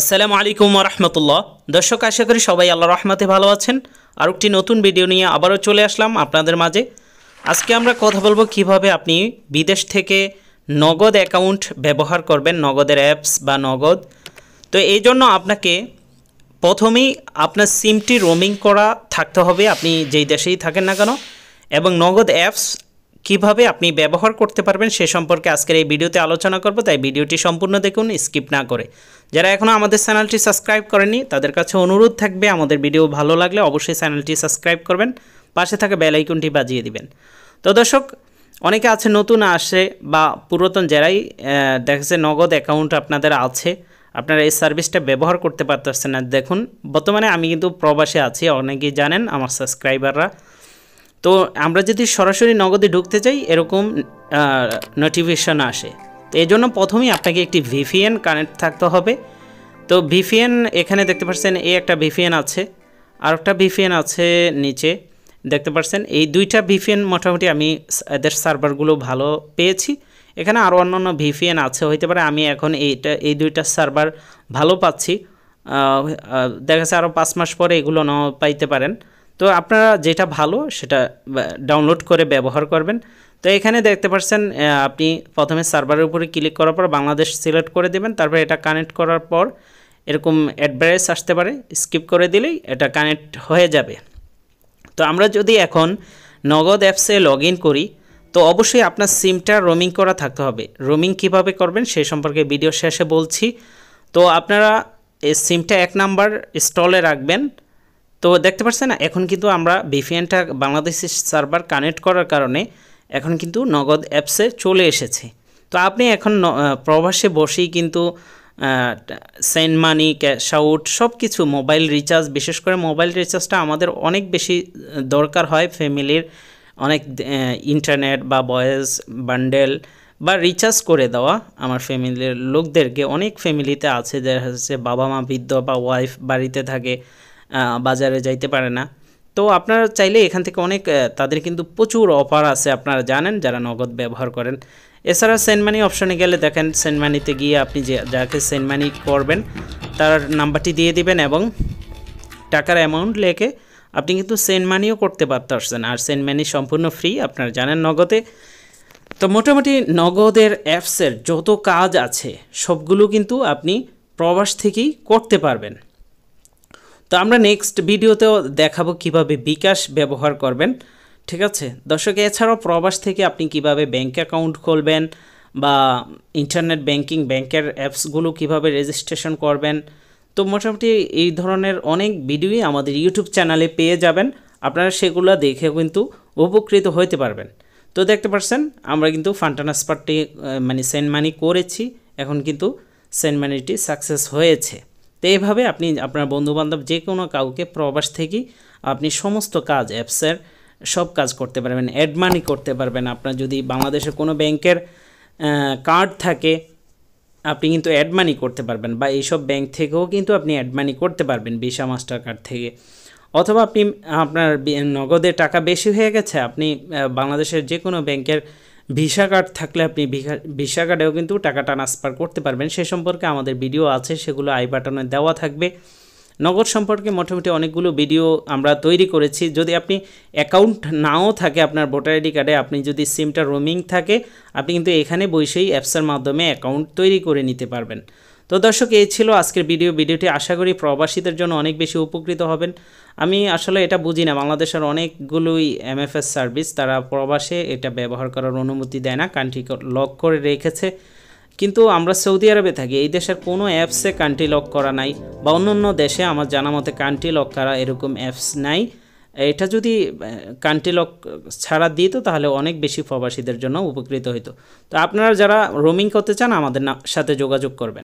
আসসালামু আলাইকুম রহমতুল্লাহ দর্শক আশা করি সবাই আল্লাহ রহমতে ভালো আছেন আর একটি নতুন ভিডিও নিয়ে আবারও চলে আসলাম আপনাদের মাঝে আজকে আমরা কথা বলবো কিভাবে আপনি বিদেশ থেকে নগদ অ্যাকাউন্ট ব্যবহার করবেন নগদের অ্যাপস বা নগদ তো এই জন্য আপনাকে প্রথমেই আপনার সিমটি রোমিং করা থাকতে হবে আপনি যেই দেশেই থাকেন না কেন এবং নগদ অ্যাপস কিভাবে আপনি ব্যবহার করতে পারবেন সে সম্পর্কে আজকের এই ভিডিওতে আলোচনা করব তাই ভিডিওটি সম্পূর্ণ দেখুন স্কিপ না করে যারা এখনও আমাদের চ্যানেলটি সাবস্ক্রাইব করেনি তাদের কাছে অনুরোধ থাকবে আমাদের ভিডিও ভালো লাগলে অবশ্যই চ্যানেলটি সাবস্ক্রাইব করবেন পাশে থাকা বেলাইকনটি বাজিয়ে দিবেন তো দর্শক অনেকে আছে নতুন আসে বা পুরাতন যারাই দেখেছে নগদ অ্যাকাউন্ট আপনাদের আছে আপনারা এই সার্ভিসটা ব্যবহার করতে পারতেছেন না দেখুন বর্তমানে আমি কিন্তু প্রবাসে আছি অনেকেই জানেন আমার সাবস্ক্রাইবাররা তো আমরা যদি সরাসরি নগদে ঢুকতে চাই এরকম নোটিফিকেশান আসে তো এই জন্য প্রথমেই আপনাকে একটি ভিফিএন কানেক্ট থাকতে হবে তো ভিফিএন এখানে দেখতে পাচ্ছেন এই একটা ভিফিএন আছে আর একটা ভিফিএন আছে নিচে দেখতে পাচ্ছেন এই দুইটা ভিফিএন মোটামুটি আমি এদের সার্ভারগুলো ভালো পেয়েছি এখানে আরও অন্যান্য ভিফিএন আছে হইতে পারে আমি এখন এইটা এই দুইটা সার্ভার ভালো পাচ্ছি দেখা যাচ্ছে আরও পাঁচ মাস পরে এগুলো নাও পাইতে পারেন তো আপনারা যেটা ভালো সেটা ডাউনলোড করে ব্যবহার করবেন তো এখানে দেখতে পাচ্ছেন আপনি প্রথমে সার্ভারের উপরে ক্লিক করার পর বাংলাদেশ সিলেক্ট করে দেবেন তারপর এটা কানেক্ট করার পর এরকম অ্যাডভার্টাইজ আসতে পারে স্কিপ করে দিলেই এটা কানেক্ট হয়ে যাবে তো আমরা যদি এখন নগদ অ্যাপসে লগ করি তো অবশ্যই আপনার সিমটা রোমিং করা থাকতে হবে রোমিং কিভাবে করবেন সেই সম্পর্কে ভিডিও শেষে বলছি তো আপনারা এই সিমটা এক নাম্বার স্টলে রাখবেন তো দেখতে পাচ্ছেন এখন কিন্তু আমরা বিপিএনটা বাংলাদেশের সার্ভার কানেক্ট করার কারণে এখন কিন্তু নগদ অ্যাপসে চলে এসেছে তো আপনি এখন প্রবাসে বসেই কিন্তু সেন্ড মানি ক্যাশ আউট সব কিছু মোবাইল রিচার্জ বিশেষ করে মোবাইল রিচার্জটা আমাদের অনেক বেশি দরকার হয় ফ্যামিলির অনেক ইন্টারনেট বা বয়েস বান্ডেল বা রিচার্জ করে দেওয়া আমার ফ্যামিলির লোকদেরকে অনেক ফ্যামিলিতে আছে যারা হচ্ছে বাবা মা বৃদ্ধ বা ওয়াইফ বাড়িতে থাকে বাজারে যাইতে পারে না তো আপনারা চাইলে এখান থেকে অনেক তাদের কিন্তু প্রচুর অফার আছে আপনারা জানেন যারা নগদ ব্যবহার করেন এছাড়া সেন্টমানি মানি অপশনে গেলে দেখেন সেন্টমানিতে মানিতে গিয়ে আপনি যে যাকে সেন্টমানি মানি করবেন তার নাম্বারটি দিয়ে দিবেন এবং টাকার অ্যামাউন্ট লেখে আপনি কিন্তু সেন্টমানিও মানিও করতে আসছেন আর সেন্টমানি মানি সম্পূর্ণ ফ্রি আপনারা জানেন নগদে তো মোটামুটি নগদের অ্যাপসের যত কাজ আছে সবগুলো কিন্তু আপনি প্রবাস থেকেই করতে পারবেন তো আমরা নেক্সট ভিডিওতেও দেখাবো কিভাবে বিকাশ ব্যবহার করবেন ঠিক আছে দর্শক এছাড়াও প্রবাস থেকে আপনি কিভাবে ব্যাঙ্ক অ্যাকাউন্ট খুলবেন বা ইন্টারনেট ব্যাংকিং ব্যাংকের অ্যাপসগুলো কিভাবে রেজিস্ট্রেশন করবেন তো মোটামুটি এই ধরনের অনেক ভিডিওই আমাদের ইউটিউব চ্যানেলে পেয়ে যাবেন আপনারা সেগুলো দেখে কিন্তু উপকৃত হতে পারবেন তো দেখতে পারছেন আমরা কিন্তু ফান্ড ট্রান্সফারটি মানে সেন্ড মানি করেছি এখন কিন্তু সেন্ড মানিটি সাকসেস হয়েছে তো এইভাবে আপনি আপনার বন্ধুবান্ধব যে কোনো কাউকে প্রবাস থেকেই আপনি সমস্ত কাজ অ্যাপসের সব কাজ করতে পারবেন অ্যাড মানি করতে পারবেন আপনার যদি বাংলাদেশের কোনো ব্যাংকের কার্ড থাকে আপনি কিন্তু অ্যাড মানি করতে পারবেন বা এইসব ব্যাংক থেকেও কিন্তু আপনি অ্যাড মানি করতে পারবেন ভিসা মাস্টার কার্ড থেকে অথবা আপনি আপনার নগদে টাকা বেশি হয়ে গেছে আপনি বাংলাদেশের যে কোনো ব্যাংকের ভিসা কার্ড থাকলে আপনি ভিসা কার্ডেও কিন্তু টাকা ট্রান্সফার করতে পারবেন সে সম্পর্কে আমাদের ভিডিও আছে সেগুলো আই বাটনে দেওয়া থাকবে নগদ সম্পর্কে মোটামুটি অনেকগুলো ভিডিও আমরা তৈরি করেছি যদি আপনি অ্যাকাউন্ট নাও থাকে আপনার ভোটার আইডি কার্ডে আপনি যদি সিমটা রোমিং থাকে আপনি কিন্তু এখানে বসেই অ্যাপসের মাধ্যমে অ্যাকাউন্ট তৈরি করে নিতে পারবেন তো দর্শক এই ছিল আজকের ভিডিও ভিডিওটি আশা করি প্রবাসীদের জন্য অনেক বেশি উপকৃত হবেন আমি আসলে এটা বুঝি না বাংলাদেশের অনেকগুলোই এমএফএস সার্ভিস তারা প্রবাসে এটা ব্যবহার করার অনুমতি দেয় না কান্ট্রি লক করে রেখেছে কিন্তু আমরা সৌদি আরবে থাকি এই দেশের কোনো অ্যাপসে কান্ট্রি লক করা নাই বা অন্য অন্য দেশে আমার জানা মতে কান্ট্রি লক করা এরকম অ্যাপস নাই এটা যদি কান্ট্রি লক ছাড়া দিত তাহলে অনেক বেশি প্রবাসীদের জন্য উপকৃত হতো তো আপনারা যারা রোমিং করতে চান আমাদের সাথে যোগাযোগ করবেন